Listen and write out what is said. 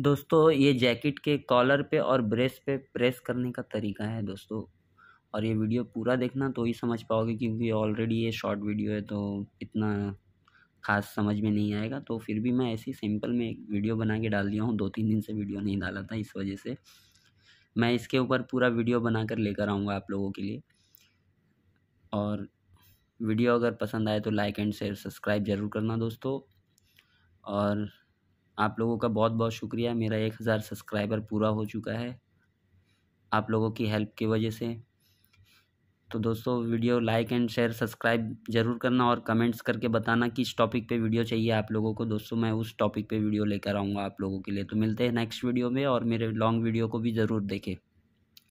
दोस्तों ये जैकेट के कॉलर पे और ब्रेस पे प्रेस करने का तरीका है दोस्तों और ये वीडियो पूरा देखना तो ही समझ पाओगे क्योंकि ऑलरेडी ये शॉर्ट वीडियो है तो इतना खास समझ में नहीं आएगा तो फिर भी मैं ऐसी सिंपल में एक वीडियो बना के डाल दिया हूँ दो तीन दिन से वीडियो नहीं डाला था इस वजह से मैं इसके ऊपर पूरा वीडियो बना कर लेकर आऊँगा आप लोगों के लिए और वीडियो अगर पसंद आए तो लाइक एंड शेयर सब्सक्राइब ज़रूर करना दोस्तों और आप लोगों का बहुत बहुत शुक्रिया मेरा एक हज़ार सब्सक्राइबर पूरा हो चुका है आप लोगों की हेल्प की वजह से तो दोस्तों video like and share subscribe ज़रूर करना और कमेंट्स करके बताना किस टॉपिक पे वीडियो चाहिए आप लोगों को दोस्तों मैं उस टॉपिक पे वीडियो लेकर आऊँगा आप लोगों के लिए तो मिलते हैं नेक्स्ट वीडियो में और मेरे लॉन्ग वीडियो को भी ज़रूर देखें